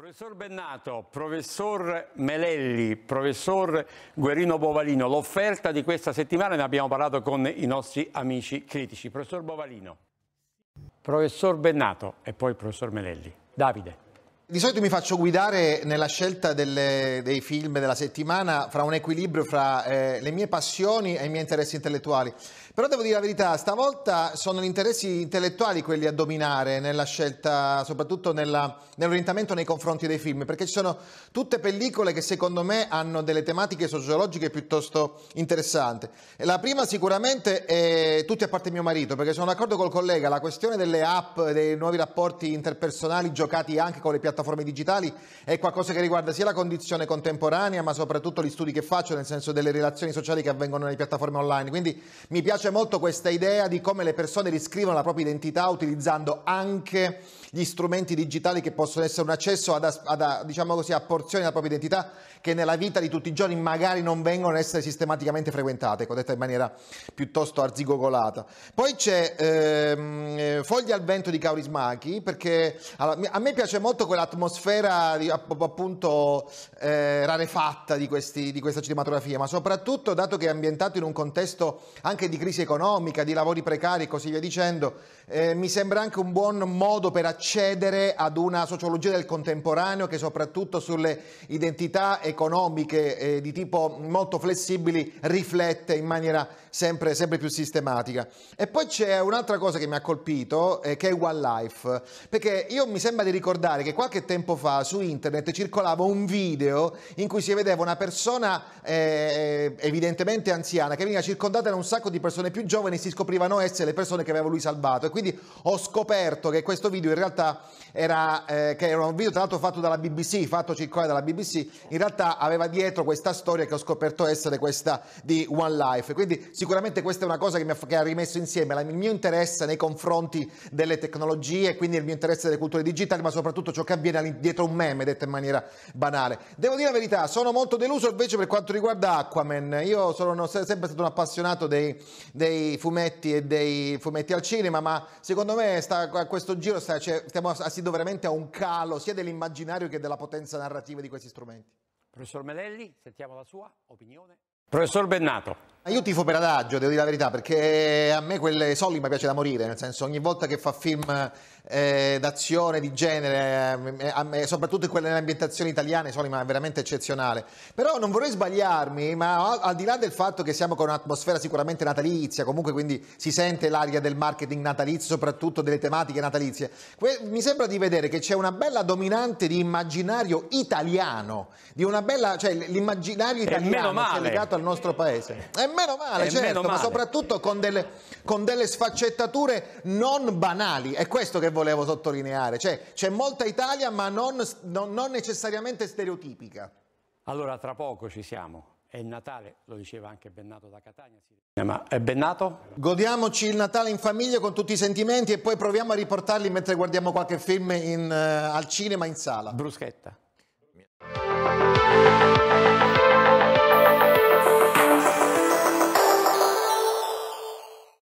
Professor Bennato, professor Melelli, professor Guerrino Bovalino, l'offerta di questa settimana ne abbiamo parlato con i nostri amici critici. Professor Bovalino, professor Bennato e poi professor Melelli. Davide. Di solito mi faccio guidare nella scelta delle, dei film della settimana fra un equilibrio fra eh, le mie passioni e i miei interessi intellettuali. Però devo dire la verità, stavolta sono gli interessi intellettuali quelli a dominare nella scelta, soprattutto nella, nell'orientamento nei confronti dei film, perché ci sono tutte pellicole che secondo me hanno delle tematiche sociologiche piuttosto interessanti. La prima sicuramente è Tutti a parte mio marito, perché sono d'accordo col collega, la questione delle app, dei nuovi rapporti interpersonali giocati anche con le piattaforme piattaforme digitali è qualcosa che riguarda sia la condizione contemporanea ma soprattutto gli studi che faccio nel senso delle relazioni sociali che avvengono nelle piattaforme online quindi mi piace molto questa idea di come le persone riscrivono la propria identità utilizzando anche gli strumenti digitali che possono essere un accesso ad, ad, a, diciamo così, a porzioni della propria identità che nella vita di tutti i giorni magari non vengono a essere sistematicamente frequentate, ecco, detta in maniera piuttosto arzigogolata. Poi c'è ehm, eh, Foglia al vento di Kaurismachi, perché allora, a me piace molto quella l'atmosfera appunto eh, rarefatta di, questi, di, questa cinematografia, ma soprattutto dato che è ambientato in un contesto anche di crisi economica, di lavori precari e così via dicendo, eh, mi sembra anche un buon modo per accedere ad una sociologia del contemporaneo che soprattutto sulle identità economiche eh, di tipo molto flessibili riflette in maniera sempre, sempre più sistematica. E poi c'è un'altra cosa che mi ha colpito, eh, che è One Life, perché io mi sembra di ricordare che qualche qualche tempo fa su internet circolava un video in cui si vedeva una persona eh, evidentemente anziana che veniva circondata da un sacco di persone più giovani e si scoprivano essere le persone che aveva lui salvato. E quindi ho scoperto che questo video in realtà era, eh, che era un video tra l'altro fatto dalla BBC, fatto circolare dalla BBC, in realtà aveva dietro questa storia che ho scoperto essere questa di One Life. Quindi sicuramente questa è una cosa che mi ha, che ha rimesso insieme il mio interesse nei confronti delle tecnologie, quindi il mio interesse delle culture digitali, ma soprattutto ciò che avviene viene dietro un meme, detto in maniera banale. Devo dire la verità, sono molto deluso invece per quanto riguarda Aquaman. Io sono sempre stato un appassionato dei, dei fumetti e dei fumetti al cinema, ma secondo me sta, a questo giro sta, cioè, stiamo assistendo veramente a un calo sia dell'immaginario che della potenza narrativa di questi strumenti. Professor Melelli, sentiamo la sua opinione. Professor Bennato. Io tifo per Adagio, devo dire la verità, perché eh, a me quelle Solli mi piace da morire, nel senso ogni volta che fa film eh, d'azione di genere, eh, soprattutto in quelle ambientazioni italiane, Solima è veramente eccezionale. Però non vorrei sbagliarmi, ma al, di là del fatto che siamo con un'atmosfera sicuramente natalizia, comunque quindi si sente l'aria del marketing natalizio, soprattutto delle tematiche natalizie, mi sembra di vedere che c'è una bella dominante di immaginario italiano, di una bella, cioè l'immaginario italiano che è legato al nostro paese. E meno male, eh, certo, meno male. ma soprattutto con delle, con delle, sfaccettature non banali. È questo che volevo sottolineare. Cioè, c'è molta Italia, ma non, non, non necessariamente stereotipica. Allora, tra poco ci siamo è il Natale, lo diceva anche Bennato da Catania. Ma è Bennato? Godiamoci il Natale in famiglia con tutti i sentimenti e poi proviamo a riportarli mentre guardiamo qualche film in, uh, al cinema in sala. Bruschetta.